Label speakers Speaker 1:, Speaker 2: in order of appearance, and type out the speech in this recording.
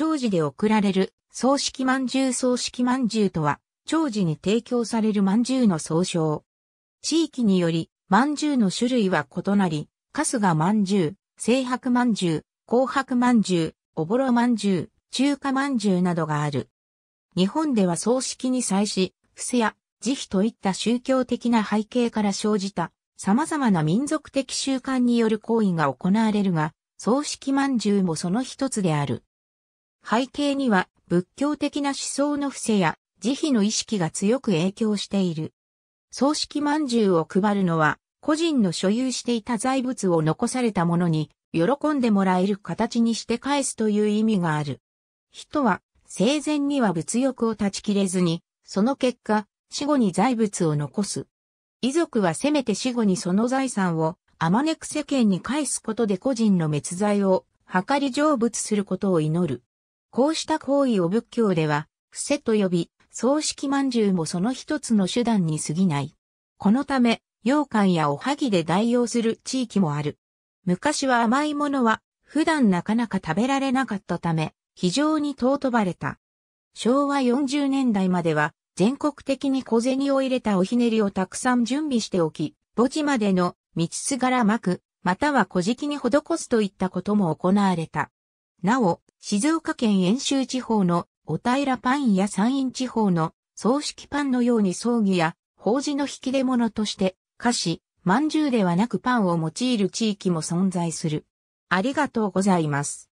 Speaker 1: 長
Speaker 2: 寿で贈られる、葬式饅頭葬式饅頭とは、長寿に提供される饅頭の総称。地域により、饅頭の種類は異なり、春日饅頭、青白饅頭、紅白饅頭、おぼろ饅頭、中華饅頭などがある。日本では葬式に際し、伏せや慈悲といった宗教的な背景から生じた様々な民族的習慣による行為が行われるが、葬式饅頭もその一つである。背景には仏教的な思想の伏せや慈悲の意識が強く影響している。葬式饅頭を配るのは、個人の所有していた財物を残された者に、喜んでもらえる形にして返すという意味がある。人は、生前には物欲を断ち切れずに、その結果、死後に財物を残す。遺族はせめて死後にその財産を、あまねく世間に返すことで個人の滅罪を、計り成仏することを祈る。こうした行為を仏教では、伏せと呼び、葬式饅頭もその一つの手段に過ぎない。このため、羊羹やおはぎで代用する地域もある。昔は甘いものは、普段なかなか食べられなかったため、非常に尊ばれた。昭和40年代までは、全国的に小銭を入れたおひねりをたくさん準備しておき、墓地までの道すがら巻く、または小敷に施すといったことも行われた。なお、静岡県遠州地方のお平パンや山陰地方の葬式パンのように葬儀や法事の引き出物として菓子、饅頭ではなくパンを用いる地域も存在する。ありがとうございます。